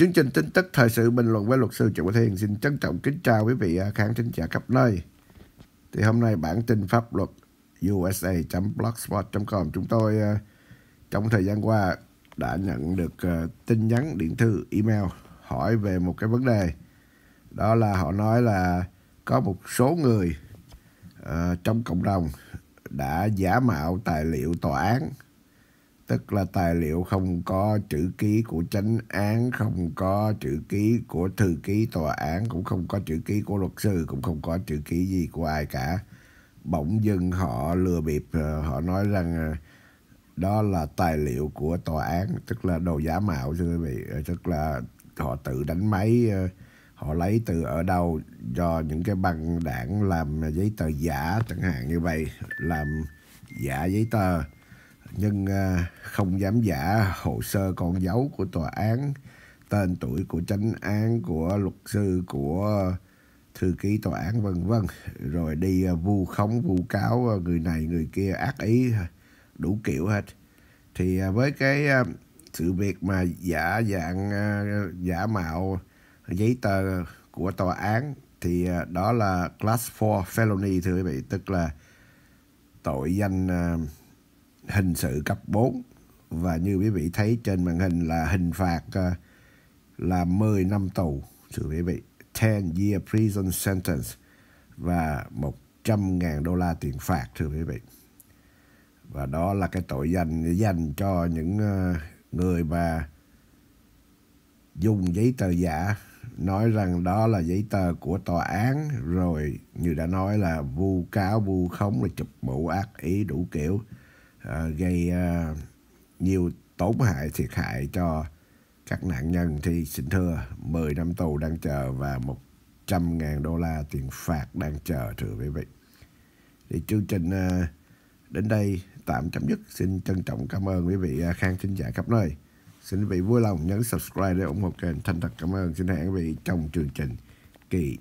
Chương trình tin tức thời sự bình luận với luật sư Trịnh Quốc Thiên xin trân trọng kính chào quý vị à, khán thính giả khắp nơi. Thì hôm nay bản tin pháp luật usa.blogspot.com chúng tôi à, trong thời gian qua đã nhận được à, tin nhắn điện thư email hỏi về một cái vấn đề đó là họ nói là có một số người uh, trong cộng đồng đã giả mạo tài liệu tòa án tức là tài liệu không có chữ ký của chánh án không có chữ ký của thư ký tòa án cũng không có chữ ký của luật sư cũng không có chữ ký gì của ai cả bỗng dưng họ lừa bịp ờ, họ nói rằng ờ, đó là tài liệu của tòa án tức là đồ giả mạo thưa quý vị ờ, tức là họ tự đánh máy họ lấy từ ở đâu do những cái băng đảng làm giấy tờ giả chẳng hạn như vậy làm giả giấy tờ nhưng à, không dám giả hồ sơ con dấu của tòa án, tên tuổi của tránh án, của luật sư, của thư ký tòa án vân vân rồi đi à, vu khống vu cáo à, người này người kia ác ý đủ kiểu hết thì với cái sự việc mà giả dạng giả mạo giấy tờ của tòa án thì đó là class 4 felony thưa quý vị tức là tội danh hình sự cấp 4 và như quý vị thấy trên màn hình là hình phạt ờ, là 10 năm tù thưa quý vị 10 year prison sentence và 100.000 đô la tiền phạt thưa quý vị và đó là cái tội danh dành cho những ờ, người mà dùng giấy tờ giả nói rằng đó là giấy tờ của tòa án rồi như đã nói là vu cáo vu khống là chụp mũ ác ý đủ kiểu Ờ, gây uh, nhiều tổn hại thiệt hại cho các nạn nhân thì xin thưa 10 năm tù đang chờ và 100.000 đô la tiền phạt đang chờ thưa quý vị. Thì chương trình uh, đến đây tạm chấm dứt. Xin trân trọng cảm ơn quý vị uh, khang thính giả khắp nơi. Xin quý vị vui lòng nhấn subscribe để ủng hộ kênh. Thanh thật cảm ơn. Xin hẹn quý vị trong chương trình kỳ